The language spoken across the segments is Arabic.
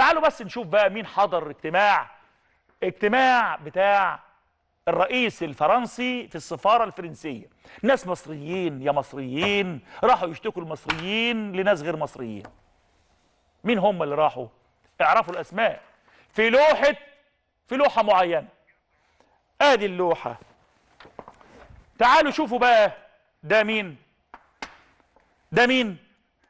تعالوا بس نشوف بقى مين حضر اجتماع اجتماع بتاع الرئيس الفرنسي في السفارة الفرنسية ناس مصريين يا مصريين راحوا يشتكوا المصريين لناس غير مصريين مين هم اللي راحوا اعرفوا الأسماء في لوحة في لوحة معينة ادي اللوحة تعالوا شوفوا بقى ده مين ده مين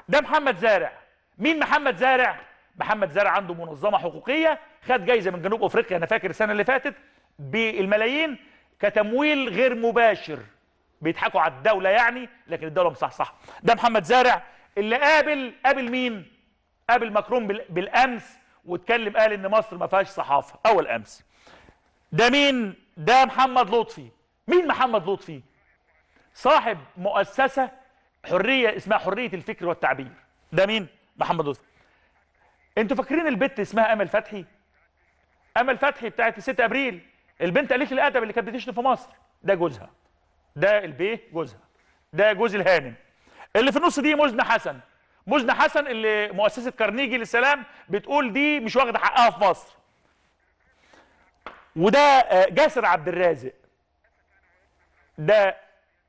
ده محمد زارع مين محمد زارع محمد زارع عنده منظمه حقوقيه خد جايزه من جنوب افريقيا انا فاكر السنه اللي فاتت بالملايين كتمويل غير مباشر بيضحكوا على الدوله يعني لكن الدوله مصحصحه ده محمد زارع اللي قابل قابل مين قابل مكرون بالامس واتكلم قال ان مصر ما فيهاش صحافه اول امس ده مين ده محمد لطفي مين محمد لطفي صاحب مؤسسه حريه اسمها حريه الفكر والتعبير ده مين محمد لطفي انتوا فاكرين البت اسمها امل فتحي امل فتحي بتاعت 6 ابريل البنت قالت الادب اللي كانت بتشتم في مصر ده جوزها ده البيه جوزها ده جوز الهانم اللي في النص دي مزنه حسن مزنه حسن اللي مؤسسه كارنيجي للسلام بتقول دي مش واخده حقها في مصر وده آه، جاسر عبد الرازق ده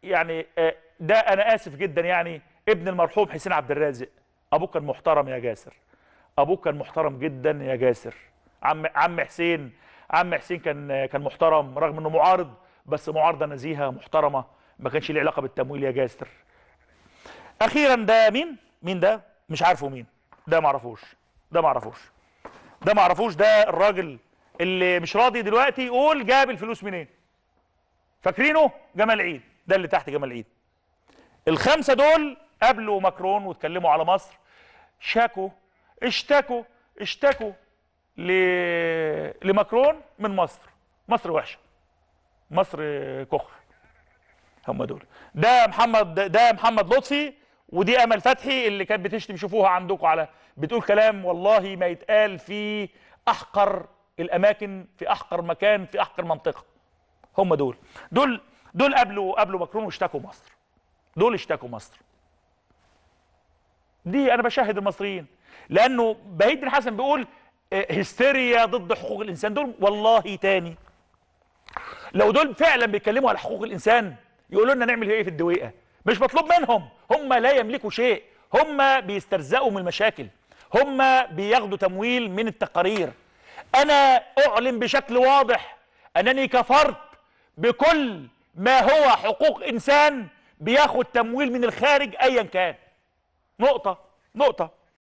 يعني آه، ده انا اسف جدا يعني ابن المرحوم حسين عبد الرازق ابوك كان محترم يا جاسر ابوك كان محترم جدا يا جاسر عم عم حسين عم حسين كان كان محترم رغم انه معارض بس معارضه نزيهه محترمه ما كانش ليه علاقه بالتمويل يا جاسر اخيرا ده مين مين ده مش عارفه مين ده ما اعرفوش ده ما اعرفوش ده ما اعرفوش ده الراجل اللي مش راضي دلوقتي يقول جاب الفلوس منين فاكرينه جمال عيد ده اللي تحت جمال عيد الخمسه دول قابلوا ماكرون واتكلموا على مصر شاكوا اشتكوا اشتكوا ل... لماكرون من مصر مصر وحشه مصر كخر هم دول ده محمد ده محمد لطفي ودي امل فتحي اللي كانت بتشتم شوفوها عندكم على بتقول كلام والله ما يتقال في احقر الاماكن في احقر مكان في احقر منطقه هم دول دول دول قبلوا قبلوا ماكرون واشتكوا مصر دول اشتكوا مصر دي انا بشاهد المصريين لانه بهيد الحسن بيقول آه، هستيريا ضد حقوق الانسان دول والله تاني لو دول فعلا بيتكلموا على حقوق الانسان يقولوا لنا نعمل ايه في الدويقه مش مطلوب منهم هم لا يملكوا شيء هم بيسترزقوا من المشاكل هم بياخدوا تمويل من التقارير انا اعلن بشكل واضح انني كفرت بكل ما هو حقوق انسان بياخد تمويل من الخارج ايا كان نقطه نقطه